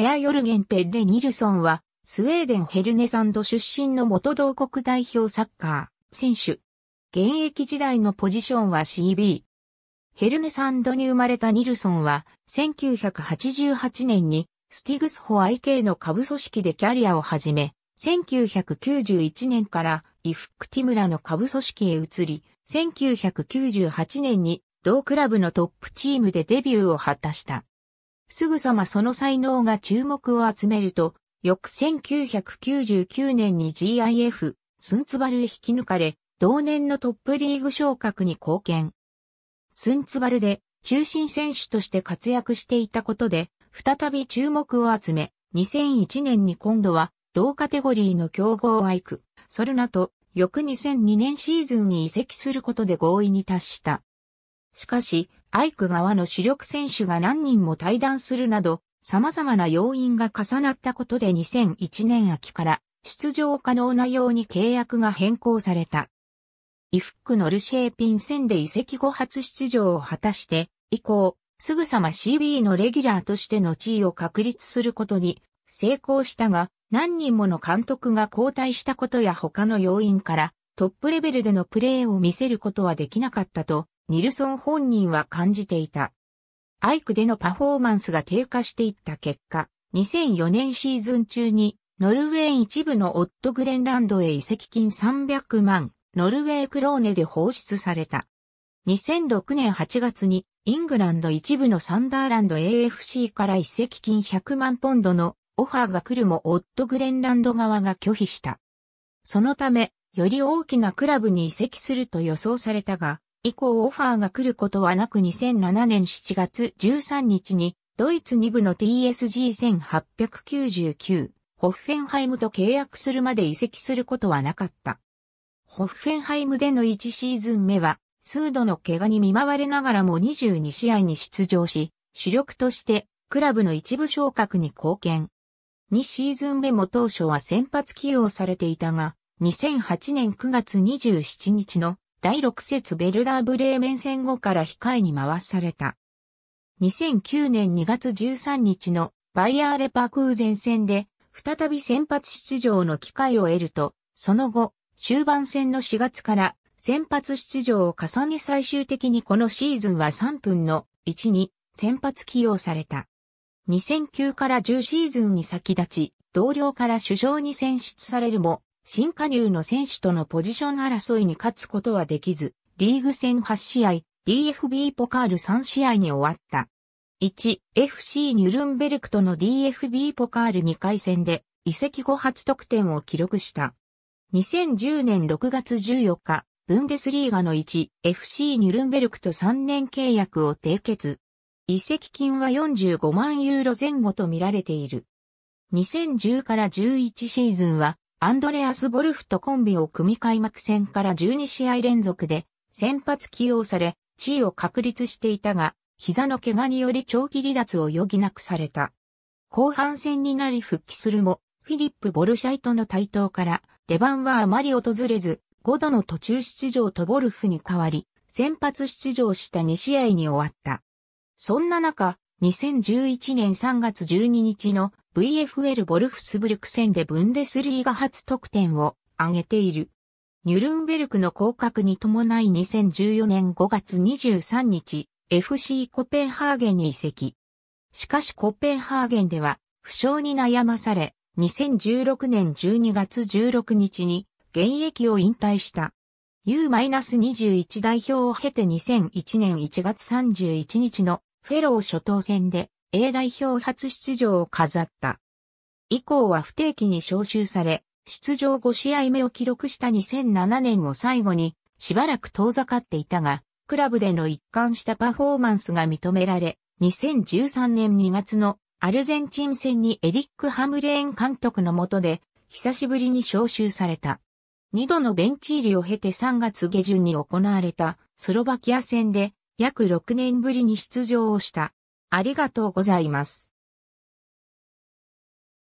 ペア・ヨルゲン・ペッレ・ニルソンは、スウェーデン・ヘルネサンド出身の元同国代表サッカー選手。現役時代のポジションは CB。ヘルネサンドに生まれたニルソンは、1988年にスティグスホ IK の下部組織でキャリアを始め、1991年からイフックティムラの下部組織へ移り、1998年に同クラブのトップチームでデビューを果たした。すぐさまその才能が注目を集めると、翌1999年に GIF、スンツバルへ引き抜かれ、同年のトップリーグ昇格に貢献。スンツバルで中心選手として活躍していたことで、再び注目を集め、2001年に今度は同カテゴリーの競合アイク、ソルナと翌2002年シーズンに移籍することで合意に達した。しかし、アイク側の主力選手が何人も退団するなど、様々な要因が重なったことで2001年秋から出場可能なように契約が変更された。イフックのルシェーピン戦で移籍後初出場を果たして、以降、すぐさま CB のレギュラーとしての地位を確立することに成功したが、何人もの監督が交代したことや他の要因から、トップレベルでのプレーを見せることはできなかったと、ニルソン本人は感じていた。アイクでのパフォーマンスが低下していった結果、2004年シーズン中に、ノルウェー一部のオットグレンランドへ移籍金300万、ノルウェークローネで放出された。2006年8月に、イングランド一部のサンダーランド AFC から移籍金100万ポンドのオファーが来るもオットグレンランド側が拒否した。そのため、より大きなクラブに移籍すると予想されたが、以降オファーが来ることはなく2007年7月13日にドイツ2部の TSG1899 ホッフェンハイムと契約するまで移籍することはなかった。ホッフェンハイムでの1シーズン目は、数度の怪我に見舞われながらも22試合に出場し、主力としてクラブの一部昇格に貢献。2シーズン目も当初は先発起用されていたが、2008年9月27日の第6節ベルダーブレーメン戦後から控えに回された。2009年2月13日のバイアーレパクーゼン戦で再び先発出場の機会を得ると、その後、終盤戦の4月から先発出場を重ね最終的にこのシーズンは3分の1に先発起用された。2009から10シーズンに先立ち、同僚から首相に選出されるも、新加入の選手とのポジション争いに勝つことはできず、リーグ戦8試合、DFB ポカール3試合に終わった。1、FC ニュルンベルクとの DFB ポカール2回戦で、移籍後初得点を記録した。2010年6月14日、ブンデスリーガの1、FC ニュルンベルクと3年契約を締結。移籍金は45万ユーロ前後と見られている。2010から11シーズンはアンドレアス・ボルフとコンビを組み開幕戦から12試合連続で先発起用され、地位を確立していたが、膝の怪我により長期離脱を余儀なくされた。後半戦になり復帰するも、フィリップ・ボルシャイトの台頭から出番はあまり訪れず、5度の途中出場とボルフに代わり、先発出場した2試合に終わった。そんな中、2011年3月12日の VFL ボルフスブルク戦でブンデスリーガ初得点を挙げている。ニュルンベルクの降格に伴い2014年5月23日、FC コペンハーゲンに移籍。しかしコペンハーゲンでは、負傷に悩まされ、2016年12月16日に現役を引退した。U-21 代表を経て2001年1月31日のフェロー初等戦で A 代表初出場を飾った。以降は不定期に招集され、出場5試合目を記録した2007年を最後に、しばらく遠ざかっていたが、クラブでの一貫したパフォーマンスが認められ、2013年2月のアルゼンチン戦にエリック・ハムレーン監督の下で、久しぶりに招集された。2度のベンチ入りを経て3月下旬に行われたスロバキア戦で約6年ぶりに出場をした。ありがとうございます。